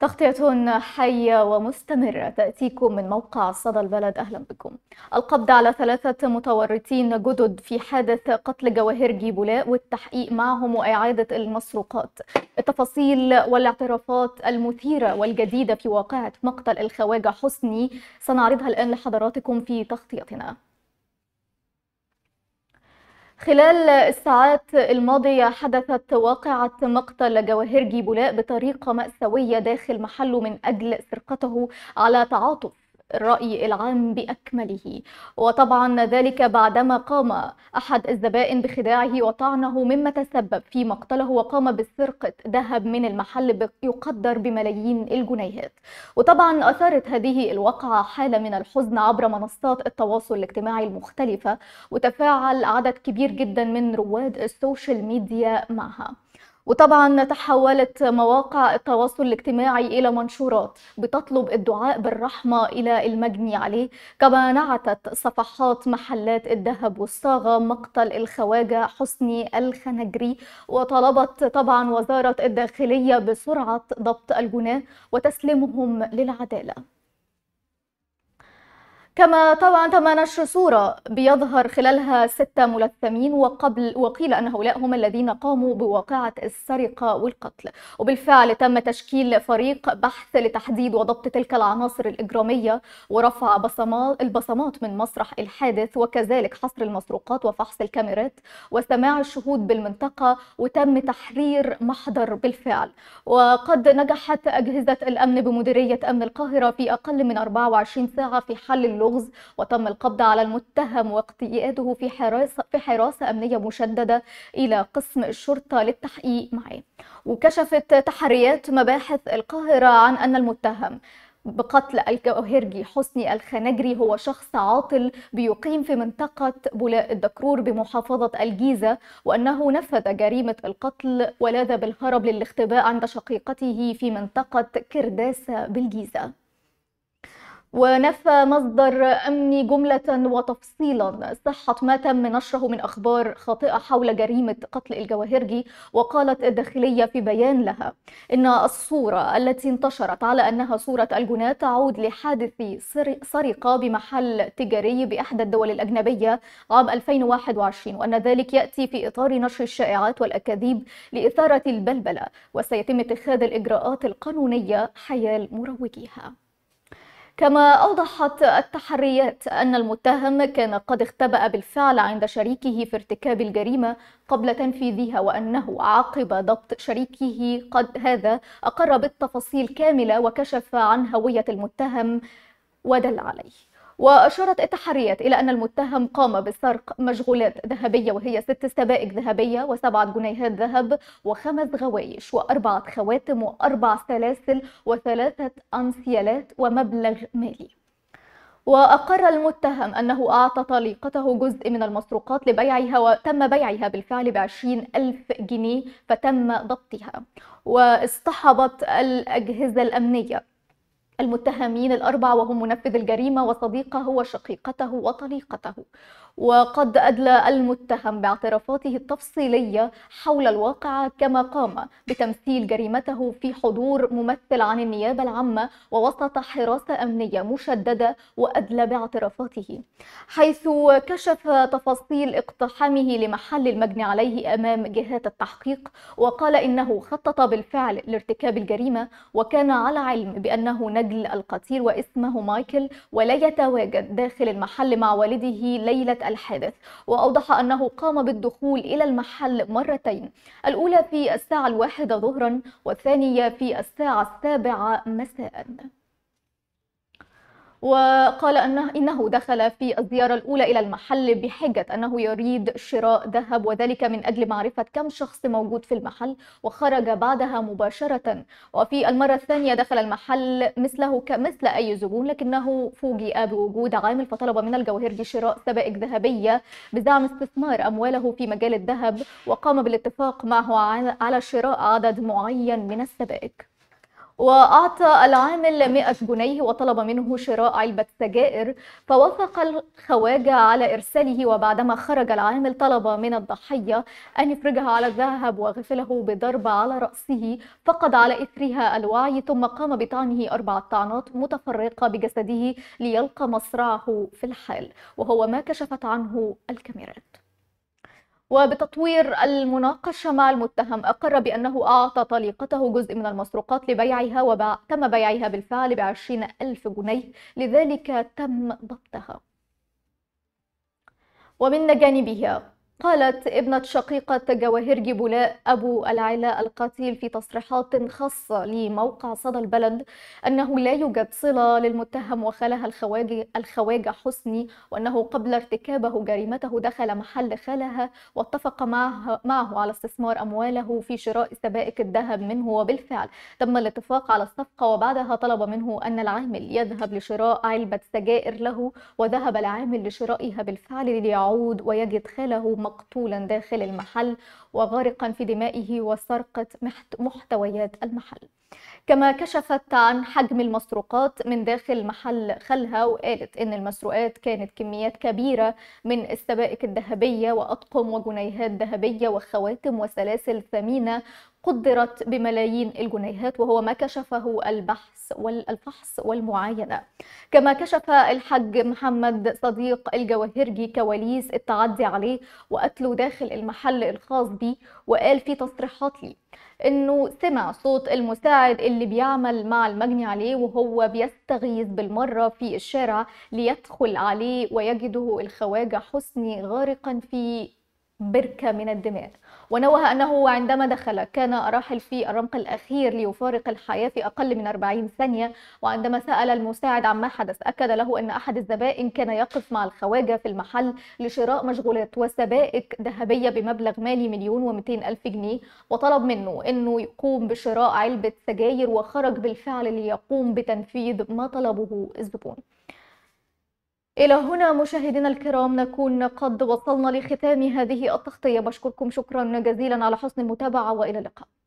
تغطية حية ومستمرة تأتيكم من موقع صدى البلد أهلا بكم القبض على ثلاثة متورطين جدد في حادث قتل جواهر جيبولاء والتحقيق معهم وإعادة المسروقات التفاصيل والاعترافات المثيرة والجديدة في واقعة مقتل الخواجة حسني سنعرضها الآن لحضراتكم في تغطيتنا خلال الساعات الماضية حدثت واقعة مقتل جواهرجي بولاء بطريقة مأساوية داخل محله من أجل سرقته على تعاطف الرأي العام بأكمله وطبعا ذلك بعدما قام أحد الزبائن بخداعه وطعنه مما تسبب في مقتله وقام بسرقة ذهب من المحل يقدر بملايين الجنيهات وطبعا أثارت هذه الواقعة حالة من الحزن عبر منصات التواصل الاجتماعي المختلفة وتفاعل عدد كبير جدا من رواد السوشيال ميديا معها وطبعا تحولت مواقع التواصل الاجتماعي إلى منشورات بتطلب الدعاء بالرحمة إلى المجني عليه كما نعتت صفحات محلات الذهب والصاغة مقتل الخواجة حسني الخنجري وطلبت طبعا وزارة الداخلية بسرعة ضبط الجناه وتسليمهم للعدالة كما طبعا تم نشر صورة بيظهر خلالها ستة ملثمين وقبل وقيل أن هؤلاء هم الذين قاموا بواقعة السرقة والقتل وبالفعل تم تشكيل فريق بحث لتحديد وضبط تلك العناصر الإجرامية ورفع بصمات البصمات من مسرح الحادث وكذلك حصر المسروقات وفحص الكاميرات واستماع الشهود بالمنطقة وتم تحرير محضر بالفعل وقد نجحت أجهزة الأمن بمديرية أمن القاهرة في أقل من 24 ساعة في حل اللغز وتم القبض على المتهم واقتياده في حراسة في حراسة أمنية مشددة إلى قسم الشرطة للتحقيق معه وكشفت تحريات مباحث القاهرة عن أن المتهم بقتل الجوهرجي حسني الخناجري هو شخص عاطل بيقيم في منطقة بولاء الدكرور بمحافظة الجيزة وأنه نفذ جريمة القتل ولاذ بالهرب للاختباء عند شقيقته في منطقة كرداسة بالجيزة ونفى مصدر أمني جملة وتفصيلا صحة ما تم نشره من أخبار خاطئة حول جريمة قتل الجواهرجي وقالت الداخلية في بيان لها إن الصورة التي انتشرت على أنها صورة الجناة تعود لحادث سرقة بمحل تجاري بإحدى الدول الأجنبية عام 2021 وأن ذلك يأتي في إطار نشر الشائعات والأكاذيب لإثارة البلبلة وسيتم اتخاذ الإجراءات القانونية حيال مروجيها كما أوضحت التحريات أن المتهم كان قد اختبأ بالفعل عند شريكه في ارتكاب الجريمة قبل تنفيذها وأنه عقب ضبط شريكه قد هذا أقر بالتفاصيل كاملة وكشف عن هوية المتهم ودل عليه وأشارت التحريات إلى أن المتهم قام بسرق مشغولات ذهبية وهي ست سبائك ذهبية وسبعة جنيهات ذهب وخمس غوايش وأربعة خواتم وأربع سلاسل وثلاثة أنسيالات ومبلغ مالي وأقر المتهم أنه أعطى طليقته جزء من المسروقات لبيعها وتم بيعها بالفعل بعشرين ألف جنيه فتم ضبطها واصطحبت الأجهزة الأمنية المتهمين الأربع وهم منفذ الجريمة وصديقه وشقيقته وطليقته وقد أدلى المتهم باعترافاته التفصيلية حول الواقعة كما قام بتمثيل جريمته في حضور ممثل عن النيابة العامة ووسط حراسة أمنية مشددة وأدلى باعترافاته حيث كشف تفاصيل اقتحامه لمحل المجني عليه أمام جهات التحقيق وقال إنه خطط بالفعل لارتكاب الجريمة وكان على علم بأنه نجل القتيل واسمه مايكل ولا يتواجد داخل المحل مع والده ليلة الحادث وأوضح أنه قام بالدخول إلى المحل مرتين الأولى في الساعة الواحدة ظهرا والثانية في الساعة السابعة مساءً وقال أنه, إنه دخل في الزيارة الأولى إلى المحل بحجة أنه يريد شراء ذهب وذلك من أجل معرفة كم شخص موجود في المحل وخرج بعدها مباشرة وفي المرة الثانية دخل المحل مثله كمثل أي زبون لكنه فوجئ بوجود عامل فطلب من الجوهرجي شراء سبائك ذهبية بدعم استثمار أمواله في مجال الذهب وقام بالاتفاق معه على شراء عدد معين من السبائك وأعطى العامل 100 جنيه وطلب منه شراء علبة سجائر فوافق الخواجة على إرساله وبعدما خرج العامل طلب من الضحية أن يفرجها على الذهب وغفله بضرب على رأسه فقد على إثرها الوعي ثم قام بطعنه أربع طعنات متفرقة بجسده ليلقى مصرعه في الحال وهو ما كشفت عنه الكاميرات وبتطوير المناقشة مع المتهم أقر بأنه أعطى طليقته جزء من المسروقات لبيعها وتم بيعها بالفعل بعشرين ألف جنيه لذلك تم ضبطها ومن جانبها قالت ابنة شقيقة جواهر جبلاء أبو العلاء القتيل في تصريحات خاصة لموقع صدى البلد أنه لا يوجد صلة للمتهم وخالها الخواجة, الخواجة حسني وأنه قبل ارتكابه جريمته دخل محل خالها واتفق معه, معه على استثمار أمواله في شراء سبائك الذهب منه وبالفعل تم الاتفاق على الصفقة وبعدها طلب منه أن العامل يذهب لشراء علبة سجائر له وذهب العامل لشرائها بالفعل ليعود ويجد خاله مقتولا داخل المحل وغارقا في دمائه وسرقة محتويات المحل كما كشفت عن حجم المسروقات من داخل محل خالها وقالت إن المسروقات كانت كميات كبيرة من السبائك الذهبية وأطقم وجنيهات ذهبية وخواتم وسلاسل ثمينة قدرت بملايين الجنيهات وهو ما كشفه البحث والفحص والمعاينة كما كشف الحج محمد صديق الجواهرجي كواليس التعدي عليه وقتله داخل المحل الخاص به وقال في تصريحات لي انه سمع صوت المساعد اللي بيعمل مع المجني عليه وهو بيستغيث بالمره في الشارع ليدخل عليه ويجده الخواجه حسني غارقا في بركة من الدماء ونوه أنه عندما دخل كان راحل في الرمق الأخير ليفارق الحياة في أقل من 40 ثانية وعندما سأل المساعد عما حدث أكد له أن أحد الزبائن كان يقف مع الخواجة في المحل لشراء مشغولات وسبائك ذهبية بمبلغ مالي مليون ومتين ألف جنيه وطلب منه أنه يقوم بشراء علبة سجاير وخرج بالفعل ليقوم بتنفيذ ما طلبه الزبون إلى هنا مشاهدينا الكرام نكون قد وصلنا لختام هذه التغطية بشكركم شكرا جزيلا على حسن المتابعة وإلى اللقاء